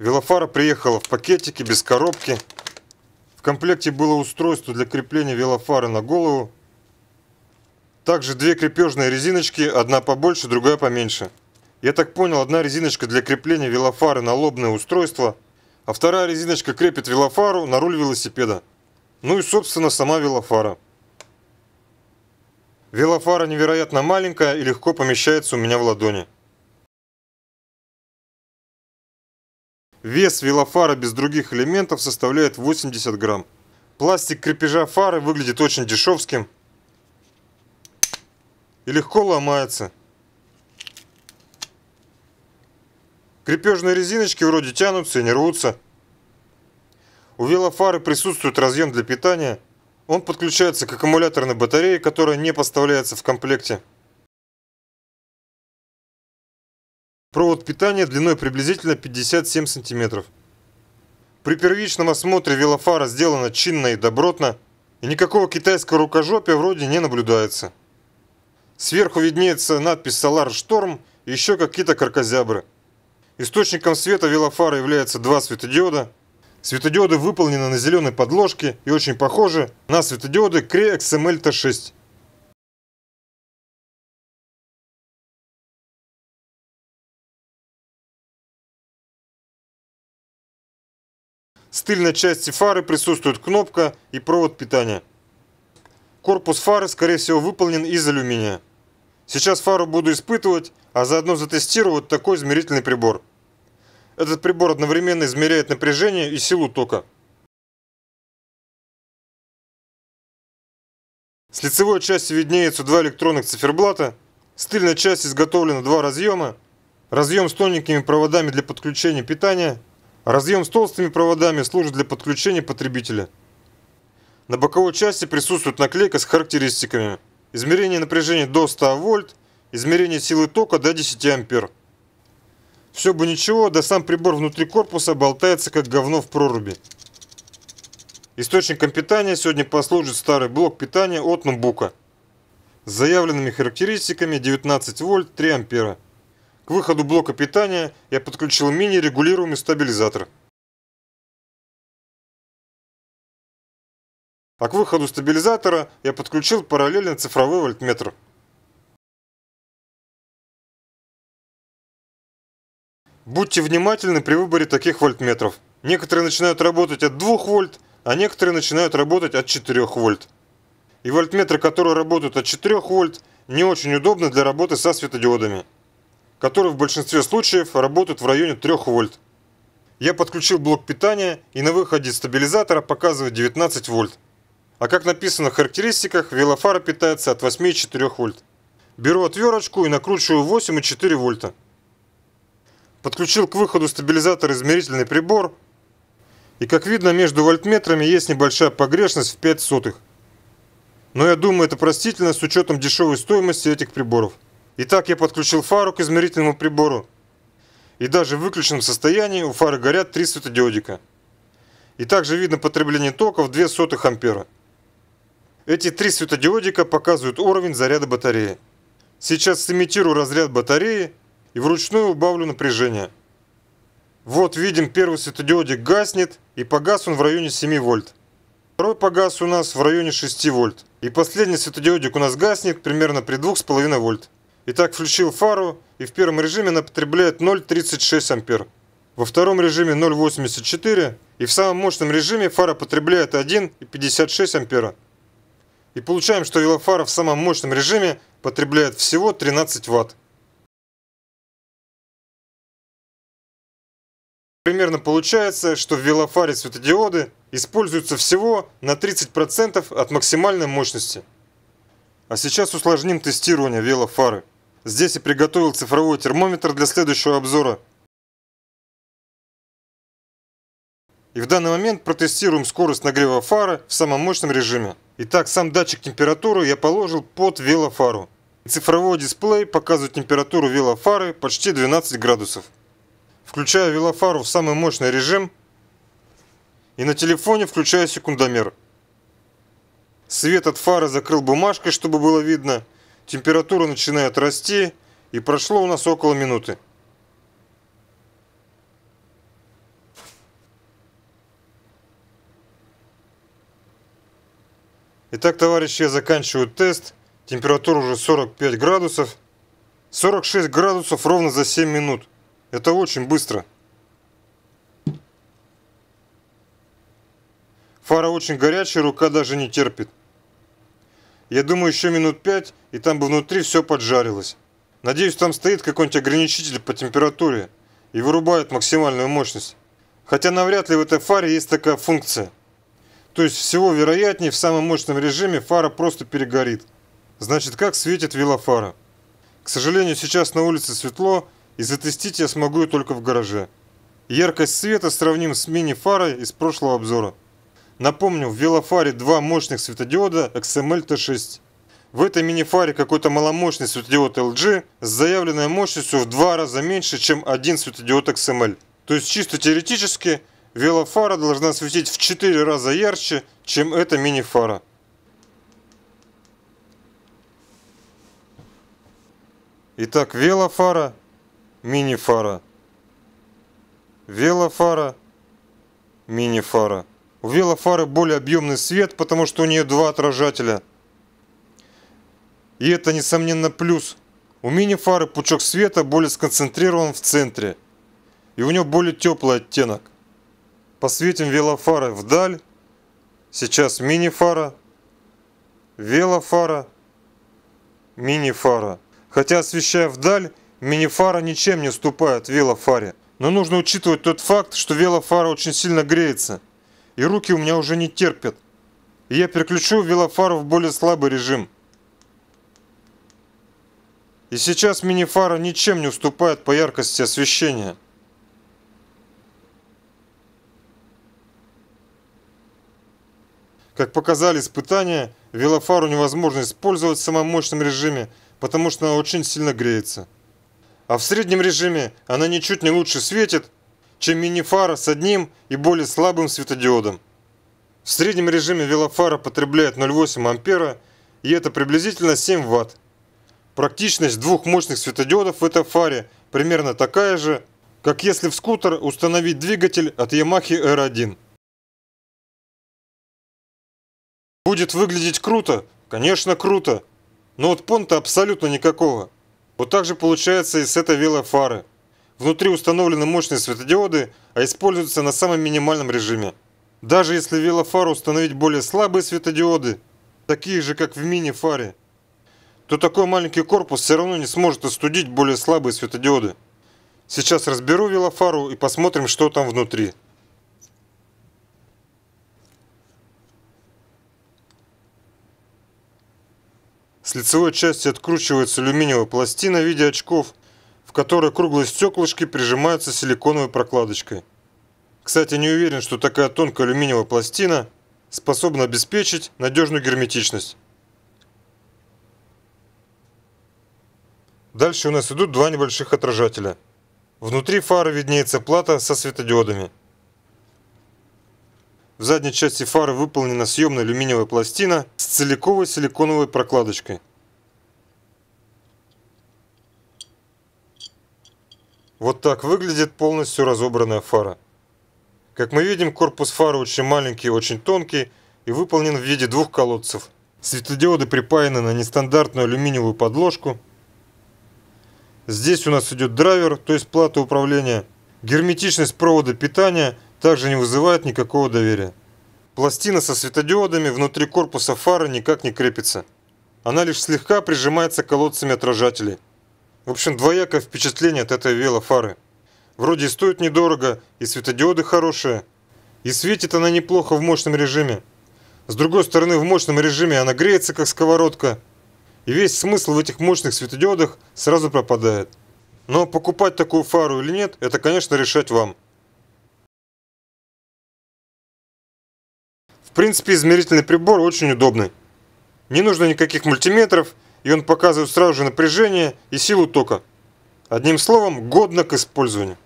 Велофара приехала в пакетике, без коробки. В комплекте было устройство для крепления велофары на голову. Также две крепежные резиночки, одна побольше, другая поменьше. Я так понял, одна резиночка для крепления велофары на лобное устройство, а вторая резиночка крепит велофару на руль велосипеда. Ну и, собственно, сама велофара. Велофара невероятно маленькая и легко помещается у меня в ладони. Вес велофара без других элементов составляет 80 грамм. Пластик крепежа фары выглядит очень дешевским и легко ломается. Крепежные резиночки вроде тянутся и не рвутся. У велофары присутствует разъем для питания. Он подключается к аккумуляторной батарее, которая не поставляется в комплекте. Провод питания длиной приблизительно 57 см. При первичном осмотре велофара сделано чинно и добротно, и никакого китайского рукожопия вроде не наблюдается. Сверху виднеется надпись Solar Storm и еще какие-то каркозябры. Источником света велофара являются два светодиода. Светодиоды выполнены на зеленой подложке и очень похожи на светодиоды Cree XML T6. С тыльной части фары присутствует кнопка и провод питания. Корпус фары, скорее всего, выполнен из алюминия. Сейчас фару буду испытывать, а заодно затестирую вот такой измерительный прибор. Этот прибор одновременно измеряет напряжение и силу тока. С лицевой части виднеются два электронных циферблата, с тыльной части изготовлено два разъема, разъем с тоненькими проводами для подключения питания – Разъем с толстыми проводами служит для подключения потребителя. На боковой части присутствует наклейка с характеристиками. Измерение напряжения до 100 вольт, измерение силы тока до 10 ампер. Все бы ничего, да сам прибор внутри корпуса болтается как говно в проруби. Источником питания сегодня послужит старый блок питания от ноутбука. С заявленными характеристиками 19 вольт 3 ампера. К выходу блока питания я подключил мини-регулируемый стабилизатор. А к выходу стабилизатора я подключил параллельно цифровой вольтметр. Будьте внимательны при выборе таких вольтметров. Некоторые начинают работать от 2 вольт, а некоторые начинают работать от 4 вольт. И вольтметры, которые работают от 4 вольт, не очень удобны для работы со светодиодами которые в большинстве случаев работают в районе 3 вольт. Я подключил блок питания и на выходе стабилизатора показывает 19 вольт. А как написано в характеристиках, велофара питается от 8,4 вольт. Беру отверточку и накручиваю 8,4 вольта. Подключил к выходу стабилизатор измерительный прибор. И как видно, между вольтметрами есть небольшая погрешность в 5 сотых. Но я думаю, это простительно с учетом дешевой стоимости этих приборов. Итак, я подключил фару к измерительному прибору. И даже в выключенном состоянии у фары горят три светодиодика. И также видно потребление тока в 0,02 ампера. Эти три светодиодика показывают уровень заряда батареи. Сейчас сымитирую разряд батареи и вручную убавлю напряжение. Вот видим первый светодиодик гаснет и погас он в районе 7 вольт. Второй погас у нас в районе 6 вольт. И последний светодиодик у нас гаснет примерно при 2,5 вольт. Итак, включил фару и в первом режиме она потребляет 0,36 ампер. Во втором режиме 0,84 и в самом мощном режиме фара потребляет 1,56 ампера. И получаем, что велофара в самом мощном режиме потребляет всего 13 ватт. Примерно получается, что в велофаре светодиоды используются всего на 30% от максимальной мощности. А сейчас усложним тестирование велофары. Здесь я приготовил цифровой термометр для следующего обзора. И в данный момент протестируем скорость нагрева фары в самом мощном режиме. Итак, сам датчик температуры я положил под велофару. Цифровой дисплей показывает температуру велофары почти 12 градусов. Включаю велофару в самый мощный режим и на телефоне включаю секундомер. Свет от фары закрыл бумажкой, чтобы было видно. Температура начинает расти, и прошло у нас около минуты. Итак, товарищи, я заканчиваю тест. Температура уже 45 градусов. 46 градусов ровно за 7 минут. Это очень быстро. Фара очень горячая, рука даже не терпит. Я думаю, еще минут пять, и там бы внутри все поджарилось. Надеюсь, там стоит какой-нибудь ограничитель по температуре и вырубает максимальную мощность. Хотя навряд ли в этой фаре есть такая функция. То есть всего вероятнее в самом мощном режиме фара просто перегорит. Значит, как светит велофара. К сожалению, сейчас на улице светло, и затестить я смогу только в гараже. Яркость света сравним с мини-фарой из прошлого обзора. Напомню, в велофаре два мощных светодиода XML-T6. В этой мини-фаре какой-то маломощный светодиод LG с заявленной мощностью в два раза меньше, чем один светодиод XML. То есть чисто теоретически велофара должна светить в 4 раза ярче, чем эта мини-фара. Итак, велофара, мини-фара, велофара, мини-фара. У велофары более объемный свет, потому что у нее два отражателя. И это, несомненно, плюс. У мини-фары пучок света более сконцентрирован в центре. И у него более теплый оттенок. Посветим велофары вдаль. Сейчас мини-фара, велофара, мини-фара. Хотя освещая вдаль, мини-фара ничем не уступает велофаре. Но нужно учитывать тот факт, что велофара очень сильно греется и руки у меня уже не терпят. И я переключу велофару в более слабый режим. И сейчас мини-фара ничем не уступает по яркости освещения. Как показали испытания, велофару невозможно использовать в самом мощном режиме, потому что она очень сильно греется. А в среднем режиме она ничуть не лучше светит, чем мини-фара с одним и более слабым светодиодом. В среднем режиме велофара потребляет 0,8 ампера и это приблизительно 7 ватт. Практичность двух мощных светодиодов в этой фаре примерно такая же, как если в скутер установить двигатель от Yamaha R1. Будет выглядеть круто, конечно круто, но от понта абсолютно никакого. Вот так же получается и с этой велофары. Внутри установлены мощные светодиоды, а используются на самом минимальном режиме. Даже если в велофару установить более слабые светодиоды, такие же как в мини-фаре, то такой маленький корпус все равно не сможет остудить более слабые светодиоды. Сейчас разберу велофару и посмотрим, что там внутри. С лицевой части откручивается алюминиевая пластина в виде очков – в которой круглые стеклышки прижимаются силиконовой прокладочкой. Кстати, не уверен, что такая тонкая алюминиевая пластина способна обеспечить надежную герметичность. Дальше у нас идут два небольших отражателя. Внутри фары виднеется плата со светодиодами. В задней части фары выполнена съемная алюминиевая пластина с целиковой силиконовой прокладочкой. Вот так выглядит полностью разобранная фара. Как мы видим, корпус фары очень маленький, очень тонкий и выполнен в виде двух колодцев. Светодиоды припаяны на нестандартную алюминиевую подложку. Здесь у нас идет драйвер, то есть плата управления. Герметичность провода питания также не вызывает никакого доверия. Пластина со светодиодами внутри корпуса фары никак не крепится. Она лишь слегка прижимается колодцами отражателей. В общем, двоякое впечатление от этой велофары. Вроде и стоит недорого, и светодиоды хорошие, и светит она неплохо в мощном режиме. С другой стороны, в мощном режиме она греется, как сковородка. И весь смысл в этих мощных светодиодах сразу пропадает. Но покупать такую фару или нет, это, конечно, решать вам. В принципе, измерительный прибор очень удобный. Не нужно никаких мультиметров, и он показывает сразу же напряжение и силу тока. Одним словом, годно к использованию.